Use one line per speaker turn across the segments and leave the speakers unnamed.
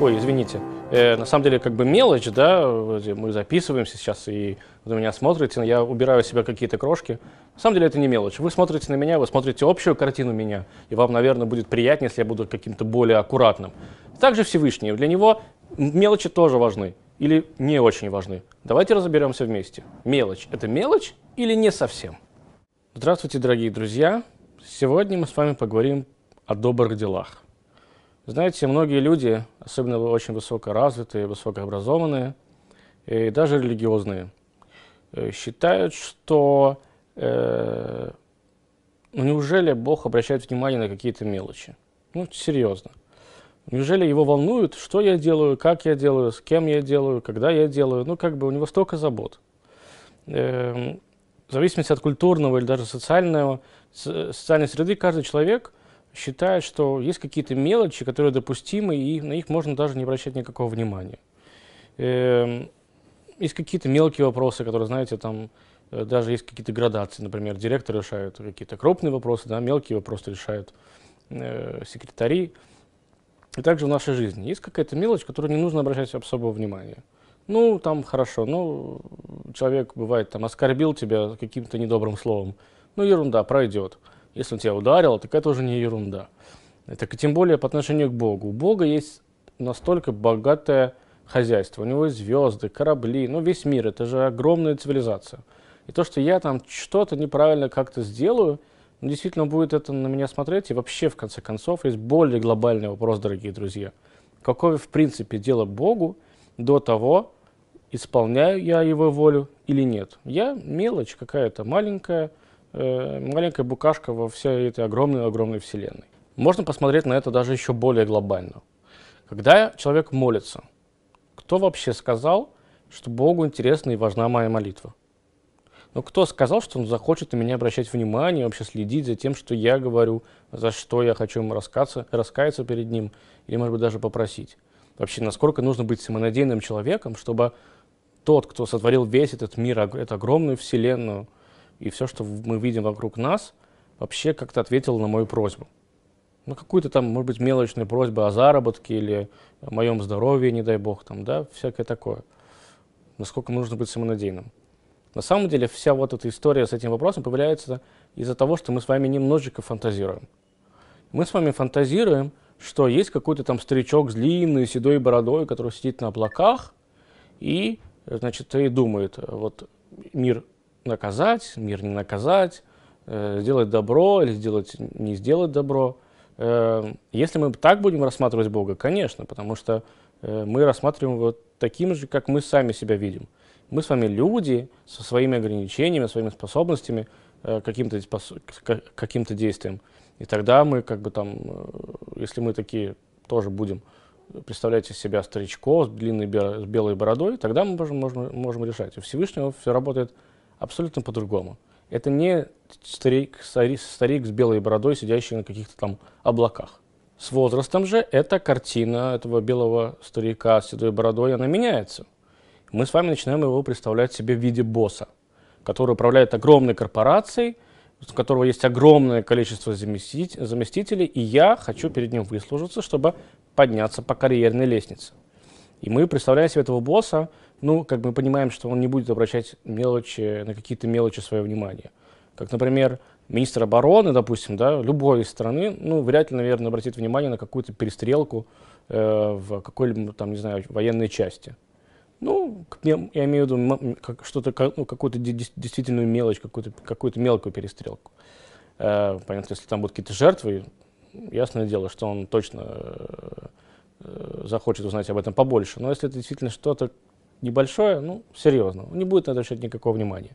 Ой, извините. Э, на самом деле, как бы мелочь, да, мы записываемся сейчас, и вы меня смотрите, но я убираю у себя какие-то крошки. На самом деле это не мелочь. Вы смотрите на меня, вы смотрите общую картину меня, и вам, наверное, будет приятнее, если я буду каким-то более аккуратным. Также Всевышний. Для него мелочи тоже важны или не очень важны. Давайте разберемся вместе. Мелочь – это мелочь или не совсем? Здравствуйте, дорогие друзья. Сегодня мы с вами поговорим о добрых делах. Знаете, многие люди, особенно очень высокоразвитые, высокообразованные и даже религиозные, э, считают, что э, ну неужели Бог обращает внимание на какие-то мелочи? Ну, серьезно. Неужели его волнует, что я делаю, как я делаю, с кем я делаю, когда я делаю? Ну, как бы у него столько забот. Э, в зависимости от культурного или даже социального, социальной среды каждый человек – считает, что есть какие-то мелочи, которые допустимы, и на них можно даже не обращать никакого внимания. Эм, есть какие-то мелкие вопросы, которые, знаете, там э, даже есть какие-то градации. Например, директор решают какие-то крупные вопросы, да, мелкие вопросы решают э, секретари. И также в нашей жизни есть какая-то мелочь, которую не нужно обращать особого внимания. Ну, там хорошо, ну, человек бывает там оскорбил тебя каким-то недобрым словом. Ну, ерунда, пройдет. Если он тебя ударил, так это уже не ерунда. Так и тем более по отношению к Богу. У Бога есть настолько богатое хозяйство. У него есть звезды, корабли, ну весь мир. Это же огромная цивилизация. И то, что я там что-то неправильно как-то сделаю, ну, действительно будет это на меня смотреть. И вообще, в конце концов, есть более глобальный вопрос, дорогие друзья. Какое, в принципе, дело Богу до того, исполняю я его волю или нет? Я мелочь какая-то маленькая – Э, маленькая букашка во всей этой огромной-огромной вселенной. Можно посмотреть на это даже еще более глобально. Когда человек молится, кто вообще сказал, что Богу интересна и важна моя молитва? Но ну, кто сказал, что он захочет на меня обращать внимание, вообще следить за тем, что я говорю, за что я хочу ему раскаяться, раскаяться перед ним, или, может быть, даже попросить? Вообще, насколько нужно быть самонадеянным человеком, чтобы тот, кто сотворил весь этот мир, эту огромную вселенную, и все, что мы видим вокруг нас, вообще как-то ответило на мою просьбу. Ну, какую-то там, может быть, мелочную просьбу о заработке или о моем здоровье, не дай бог, там, да, всякое такое. Насколько нужно быть самонадеянным. На самом деле вся вот эта история с этим вопросом появляется из-за того, что мы с вами немножечко фантазируем. Мы с вами фантазируем, что есть какой-то там старичок с длинной седой бородой, который сидит на облаках и, э, значит, и думает, э, вот мир наказать, мир не наказать, э, сделать добро или сделать, не сделать добро. Э, если мы так будем рассматривать Бога, конечно, потому что э, мы рассматриваем его таким же, как мы сами себя видим. Мы с вами люди со своими ограничениями, своими способностями, э, каким-то каким действием. И тогда мы как бы там, э, если мы такие тоже будем представлять из себя старичков с длинной белой бородой, тогда мы можем, можем, можем решать. У Всевышнего все работает абсолютно по-другому. Это не старик, старик, с белой бородой, сидящий на каких-то там облаках. С возрастом же эта картина этого белого старика с седой бородой, она меняется. Мы с вами начинаем его представлять себе в виде босса, который управляет огромной корпорацией, у которого есть огромное количество заместителей, и я хочу перед ним выслужиться, чтобы подняться по карьерной лестнице. И мы представляем себе этого босса ну, как мы понимаем, что он не будет обращать мелочи, на какие-то мелочи свое внимание. Как, например, министр обороны, допустим, да, любой страны, ну, вряд ли, наверное, обратит внимание на какую-то перестрелку э, в какой-либо, там, не знаю, военной части. Ну, я, имею в виду как, что-то, ну, какую-то действительную мелочь, какую-то какую, -то, какую -то мелкую перестрелку. Э, понятно, если там будут какие-то жертвы, ясное дело, что он точно э, э захочет узнать об этом побольше. Но если это действительно что-то, небольшое, ну, серьезно, он не будет на это обращать никакого внимания.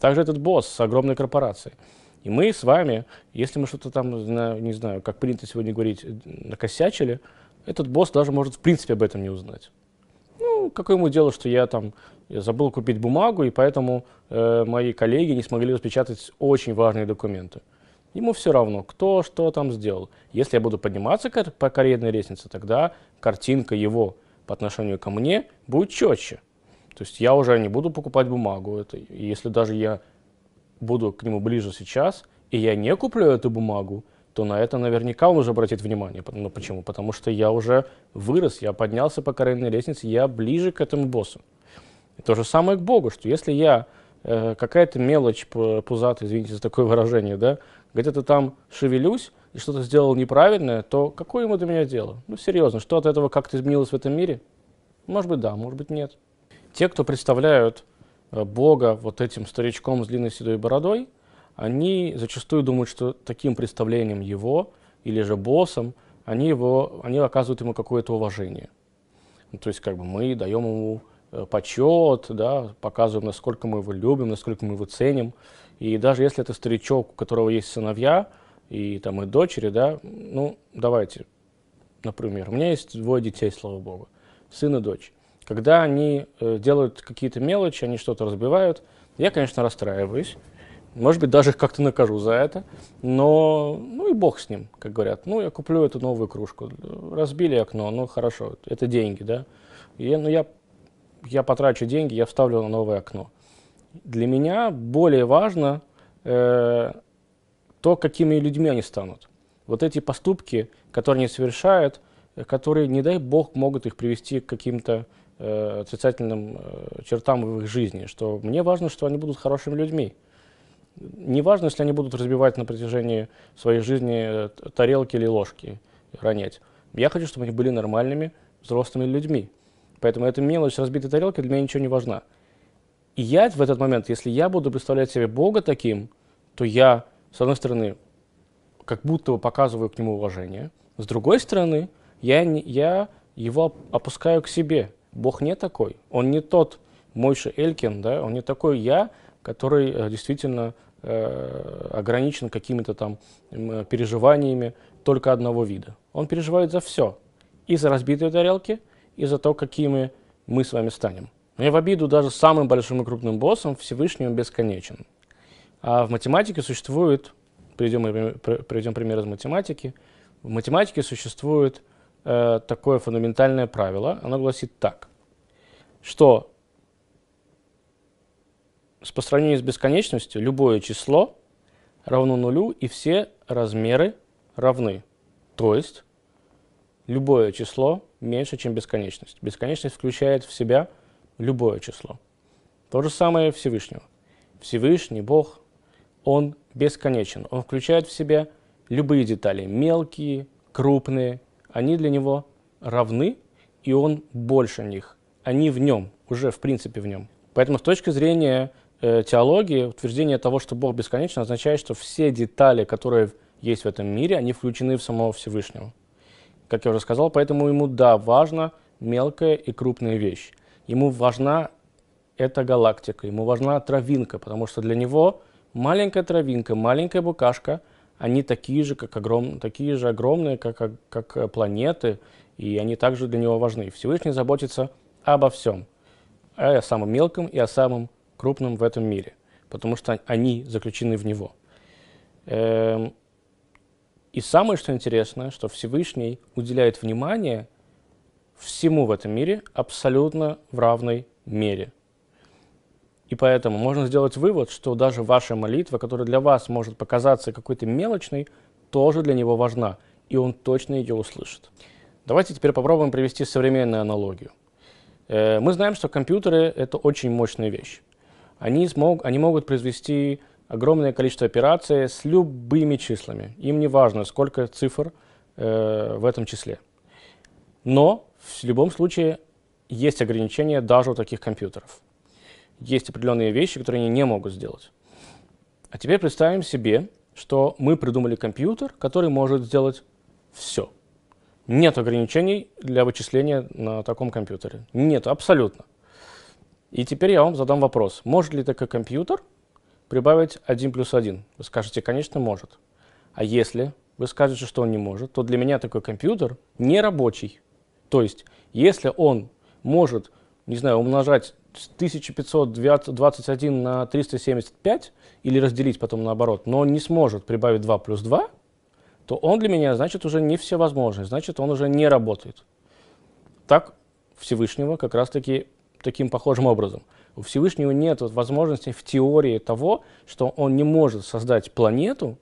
также этот босс с огромной корпорацией. И мы с вами, если мы что-то там, не знаю, как принято сегодня говорить, накосячили, этот босс даже может в принципе об этом не узнать. Ну, какое ему дело, что я там я забыл купить бумагу, и поэтому э, мои коллеги не смогли распечатать очень важные документы. Ему все равно, кто что там сделал. Если я буду подниматься по карьерной лестнице, тогда картинка его по отношению ко мне будет четче. То есть я уже не буду покупать бумагу. Это, и если даже я буду к нему ближе сейчас, и я не куплю эту бумагу, то на это наверняка он уже обратит внимание. Ну почему? Потому что я уже вырос, я поднялся по карьерной лестнице, я ближе к этому боссу. И то же самое к Богу, что если я э, какая-то мелочь пузатая, извините за такое выражение, да, где-то там шевелюсь и что-то сделал неправильное, то какое ему до меня дело? Ну, серьезно, что от этого как-то изменилось в этом мире? Может быть, да, может быть, нет. Те, кто представляют э, Бога вот этим старичком с длинной седой бородой, они зачастую думают, что таким представлением его или же боссом они, его, они оказывают ему какое-то уважение. Ну, то есть как бы мы даем ему э, почет, да, показываем, насколько мы его любим, насколько мы его ценим и даже если это старичок, у которого есть сыновья и там и дочери, да, ну, давайте, например, у меня есть двое детей, слава богу, сын и дочь. Когда они э, делают какие-то мелочи, они что-то разбивают, я, конечно, расстраиваюсь. Может быть, даже их как-то накажу за это. Но, ну и бог с ним, как говорят. Ну, я куплю эту новую кружку. Разбили окно, ну хорошо, это деньги, да. И, ну, я, я потрачу деньги, я вставлю на новое окно для меня более важно э, то, какими людьми они станут. Вот эти поступки, которые они совершают, э, которые, не дай бог, могут их привести к каким-то э, отрицательным э, чертам в их жизни, что мне важно, что они будут хорошими людьми. Не важно, если они будут разбивать на протяжении своей жизни э, тарелки или ложки, ронять. Я хочу, чтобы они были нормальными, взрослыми людьми. Поэтому эта мелочь разбитой тарелки для меня ничего не важна. И я в этот момент, если я буду представлять себе Бога таким, то я, с одной стороны, как будто бы показываю к нему уважение, с другой стороны, я, я его опускаю к себе. Бог не такой. Он не тот Мойша Элькин, да, он не такой я, который э, действительно э, ограничен какими-то там э, переживаниями только одного вида. Он переживает за все. И за разбитые тарелки, и за то, какими мы с вами станем. Не ну в обиду даже самым большим и крупным боссом Всевышний бесконечен. А в математике существует, приведем, приведем пример из математики, в математике существует э, такое фундаментальное правило, оно гласит так, что с, по сравнению с бесконечностью любое число равно нулю и все размеры равны. То есть любое число меньше, чем бесконечность. Бесконечность включает в себя любое число. То же самое Всевышнего. Всевышний Бог, Он бесконечен. Он включает в себя любые детали, мелкие, крупные. Они для Него равны, и Он больше них. Они в Нем, уже в принципе в Нем. Поэтому с точки зрения э, теологии, утверждение того, что Бог бесконечен, означает, что все детали, которые есть в этом мире, они включены в самого Всевышнего. Как я уже сказал, поэтому ему, да, важно мелкая и крупная вещь ему важна эта галактика, ему важна травинка, потому что для него маленькая травинка, маленькая букашка, они такие же, как огром... такие же огромные, как, как, как э, планеты, и они также для него важны. Всевышний заботится обо всем, а о самом мелком и о самом крупном в этом мире, потому что они заключены в него. Эм, и самое, что интересно, что Всевышний уделяет внимание – всему в этом мире абсолютно в равной мере. И поэтому можно сделать вывод, что даже ваша молитва, которая для вас может показаться какой-то мелочной, тоже для него важна, и он точно ее услышит. Давайте теперь попробуем привести современную аналогию. Э, мы знаем, что компьютеры — это очень мощная вещь. Они, смог, они могут произвести огромное количество операций с любыми числами. Им не важно, сколько цифр э, в этом числе. Но в любом случае есть ограничения даже у таких компьютеров. Есть определенные вещи, которые они не могут сделать. А теперь представим себе, что мы придумали компьютер, который может сделать все. Нет ограничений для вычисления на таком компьютере. Нет, абсолютно. И теперь я вам задам вопрос. Может ли такой компьютер прибавить 1 плюс 1? Вы скажете, конечно, может. А если вы скажете, что он не может, то для меня такой компьютер не рабочий. То есть, если он может, не знаю, умножать 1521 на 375 или разделить потом наоборот, но не сможет прибавить 2 плюс 2, то он для меня, значит, уже не всевозможный, значит, он уже не работает. Так Всевышнего как раз-таки таким похожим образом. У Всевышнего нет возможности в теории того, что он не может создать планету,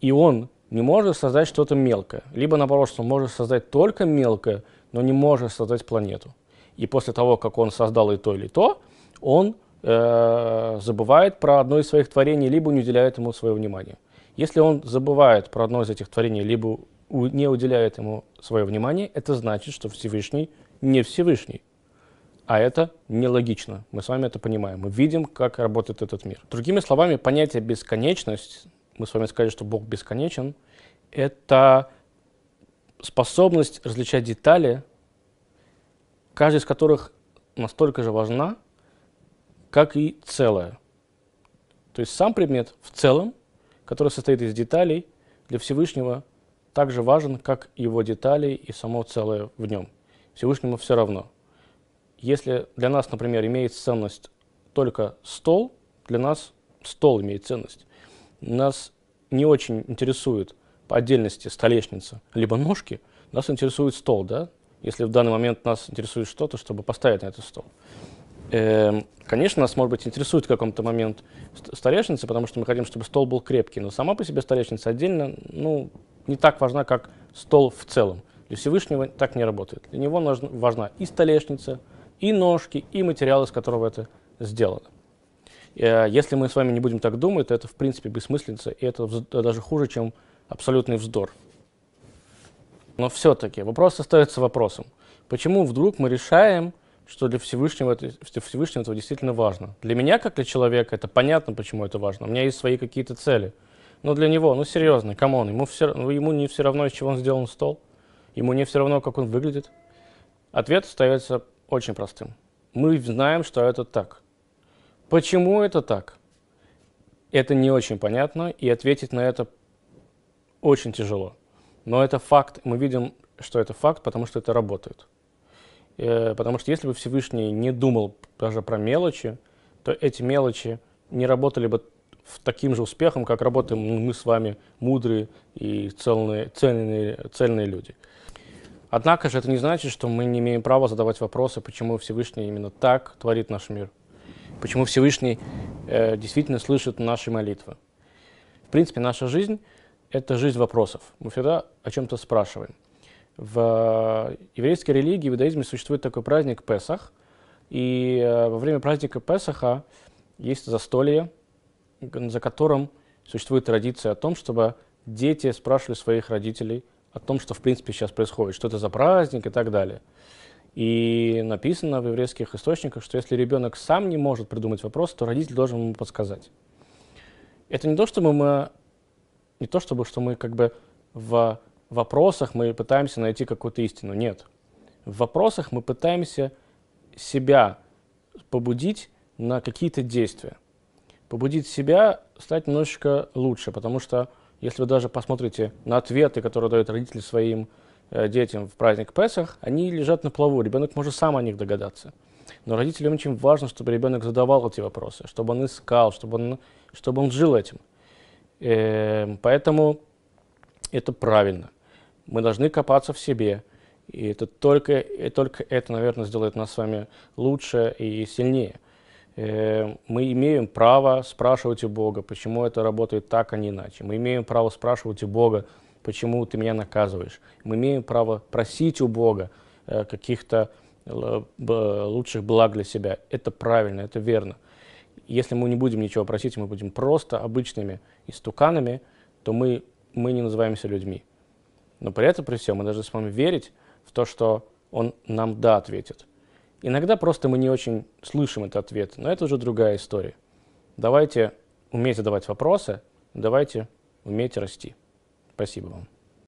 и он не может создать что-то мелкое. Либо наоборот, что он может создать только мелкое, но не может создать планету. И после того, как он создал и то, или то, он э, забывает про одно из своих творений, либо не уделяет ему свое внимание. Если он забывает про одно из этих творений, либо у, не уделяет ему свое внимание, это значит, что Всевышний не Всевышний. А это нелогично. Мы с вами это понимаем. Мы видим, как работает этот мир. Другими словами, понятие бесконечность мы с вами сказали, что Бог бесконечен, это способность различать детали, каждая из которых настолько же важна, как и целое. То есть сам предмет в целом, который состоит из деталей, для Всевышнего так же важен, как его детали и само целое в нем. Всевышнему все равно. Если для нас, например, имеет ценность только стол, для нас стол имеет ценность нас не очень интересует по отдельности столешница, либо ножки, нас интересует стол, да? Если в данный момент нас интересует что-то, чтобы поставить на этот стол. Эм, конечно, нас, может быть, интересует в каком-то момент столешница, потому что мы хотим, чтобы стол был крепкий, но сама по себе столешница отдельно, ну, не так важна, как стол в целом. Для Всевышнего так не работает. Для него важна и столешница, и ножки, и материал, из которого это сделано. Э, если мы с вами не будем так думать, то это в принципе бессмыслица, и это даже хуже, чем абсолютный вздор. Но все-таки вопрос остается вопросом. Почему вдруг мы решаем, что для Всевышнего, это, для Всевышнего это действительно важно? Для меня, как для человека, это понятно, почему это важно. У меня есть свои какие-то цели. Но для него, ну серьезно, камон, ему, все, ну, ему не все равно, из чего он сделан стол. Ему не все равно, как он выглядит. Ответ остается очень простым. Мы знаем, что это так – Почему это так? Это не очень понятно, и ответить на это очень тяжело. Но это факт, мы видим, что это факт, потому что это работает. Э, потому что если бы Всевышний не думал даже про мелочи, то эти мелочи не работали бы в таким же успехом, как работаем мы с вами, мудрые и цельные, цельные, цельные люди. Однако же это не значит, что мы не имеем права задавать вопросы, почему Всевышний именно так творит наш мир почему Всевышний э, действительно слышит наши молитвы. В принципе, наша жизнь – это жизнь вопросов. Мы всегда о чем-то спрашиваем. В э, еврейской религии, в иудаизме существует такой праздник Песах. И э, во время праздника Песаха есть застолье, за которым существует традиция о том, чтобы дети спрашивали своих родителей о том, что в принципе сейчас происходит, что это за праздник и так далее. И написано в еврейских источниках, что если ребенок сам не может придумать вопрос, то родитель должен ему подсказать. Это не то, чтобы мы, не то, чтобы что мы как бы в вопросах мы пытаемся найти какую-то истину. Нет. В вопросах мы пытаемся себя побудить на какие-то действия. Побудить себя стать немножечко лучше, потому что если вы даже посмотрите на ответы, которые дают родители своим Э, детям в праздник Песах, они лежат на плаву, ребенок может сам о них догадаться. Но родителям очень важно, чтобы ребенок задавал эти вопросы, чтобы он искал, чтобы он, чтобы он жил этим. Э, поэтому это правильно. Мы должны копаться в себе. И это только, и только это, наверное, сделает нас с вами лучше и сильнее. Э, мы имеем право спрашивать у Бога, почему это работает так, а не иначе. Мы имеем право спрашивать у Бога, почему ты меня наказываешь. Мы имеем право просить у Бога э, каких-то лучших благ для себя. Это правильно, это верно. Если мы не будем ничего просить, мы будем просто обычными истуканами, то мы, мы не называемся людьми. Но при этом, при всем, мы должны с вами верить в то, что Он нам «да» ответит. Иногда просто мы не очень слышим этот ответ, но это уже другая история. Давайте уметь задавать вопросы, давайте уметь расти. Спасибо вам.